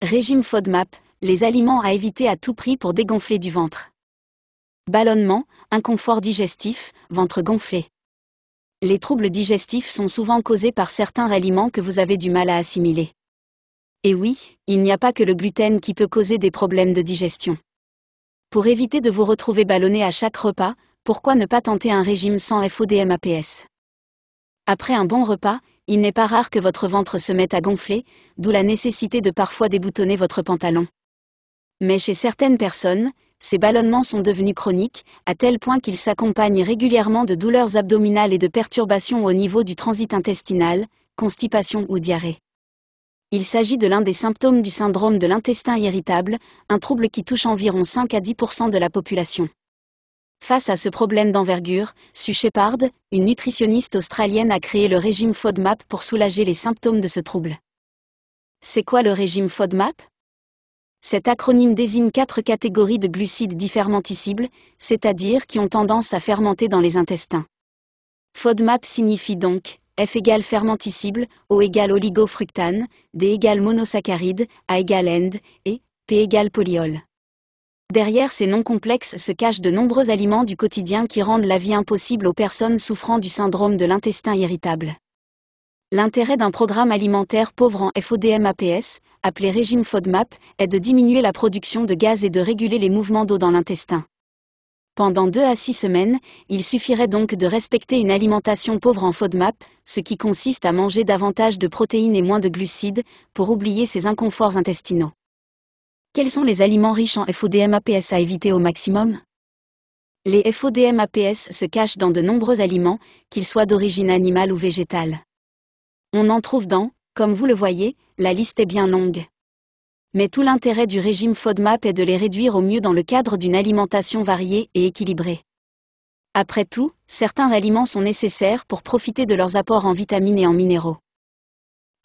Régime FODMAP, les aliments à éviter à tout prix pour dégonfler du ventre. Ballonnement, inconfort digestif, ventre gonflé. Les troubles digestifs sont souvent causés par certains aliments que vous avez du mal à assimiler. Et oui, il n'y a pas que le gluten qui peut causer des problèmes de digestion. Pour éviter de vous retrouver ballonné à chaque repas, pourquoi ne pas tenter un régime sans FODMAPS Après un bon repas, il n'est pas rare que votre ventre se mette à gonfler, d'où la nécessité de parfois déboutonner votre pantalon. Mais chez certaines personnes, ces ballonnements sont devenus chroniques, à tel point qu'ils s'accompagnent régulièrement de douleurs abdominales et de perturbations au niveau du transit intestinal, constipation ou diarrhée. Il s'agit de l'un des symptômes du syndrome de l'intestin irritable, un trouble qui touche environ 5 à 10 de la population. Face à ce problème d'envergure, Sue Shepard, une nutritionniste australienne a créé le régime FODMAP pour soulager les symptômes de ce trouble. C'est quoi le régime FODMAP Cet acronyme désigne quatre catégories de glucides differmenticibles, c'est-à-dire qui ont tendance à fermenter dans les intestins. FODMAP signifie donc F égale fermenticible, O égale oligofructane, D égale monosaccharide, A égale end, et P égale polyol. Derrière ces noms complexes se cachent de nombreux aliments du quotidien qui rendent la vie impossible aux personnes souffrant du syndrome de l'intestin irritable. L'intérêt d'un programme alimentaire pauvre en FODMAPS, appelé régime FODMAP, est de diminuer la production de gaz et de réguler les mouvements d'eau dans l'intestin. Pendant deux à six semaines, il suffirait donc de respecter une alimentation pauvre en FODMAP, ce qui consiste à manger davantage de protéines et moins de glucides, pour oublier ces inconforts intestinaux. Quels sont les aliments riches en FODMAPS à éviter au maximum Les FODMAPS se cachent dans de nombreux aliments, qu'ils soient d'origine animale ou végétale. On en trouve dans, comme vous le voyez, la liste est bien longue. Mais tout l'intérêt du régime FODMAP est de les réduire au mieux dans le cadre d'une alimentation variée et équilibrée. Après tout, certains aliments sont nécessaires pour profiter de leurs apports en vitamines et en minéraux.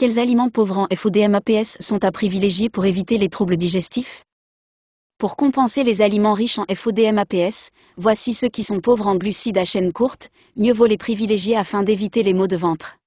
Quels aliments pauvres en FODMAPS sont à privilégier pour éviter les troubles digestifs Pour compenser les aliments riches en FODMAPS, voici ceux qui sont pauvres en glucides à chaîne courte, mieux vaut les privilégier afin d'éviter les maux de ventre.